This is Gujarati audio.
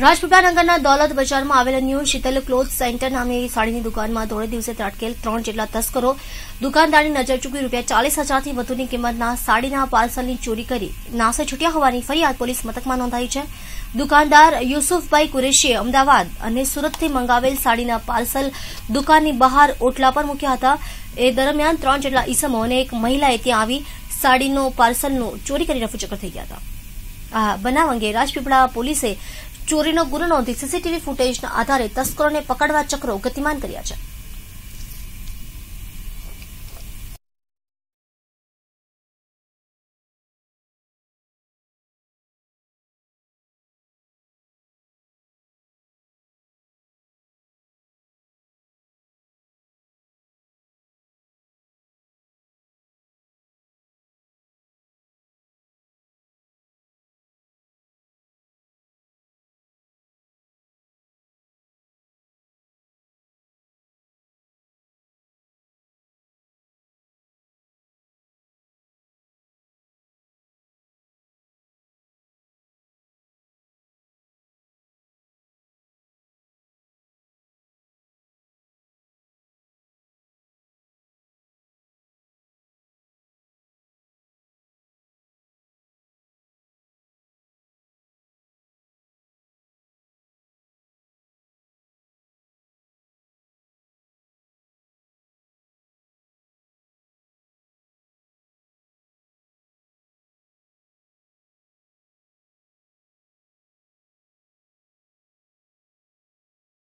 રાજપીપળાનગરના દોલત બજારમાં આવેલા ન્યૂ શીતલ ક્લોથ સેન્ટર નામની સાડીની દુકાનમાં ધોળે દિવસે ત્રાટકેલ ત્રણ જેટલા તસ્કરો દુકાનદારની નજર ચૂકી રૂપિયા ચાલીસ હજારથી વધુની કિંમતના સાડીના પાર્સલની ચોરી કરી નાસે છૂટ્યા હોવાની ફરિયાદ પોલીસ મથકમાં નોંધાઈ છે દુકાનદાર યુસુફભાઈ કુરેશીએ અમદાવાદ અને સુરતથી મંગાવેલ સાડીના પાર્સલ દુકાનની બહાર ઓટલા પર મૂક્યા હતા એ દરમિયાન ત્રણ જેટલા ઈસમો અને એક મહિલાએ ત્યાં આવી સાડીનો પાર્સલનો ચોરી કરી રફુચક્કર થઈ ગયા હતા આ બનાવ અંગે રાજપીપળા પોલીસે ચોરીનો ગુનો નોંધી સીસીટીવી ફૂટેજના આધારે તસ્કરોને પકડવા ચક્રો ગતિમાન કર્યા છે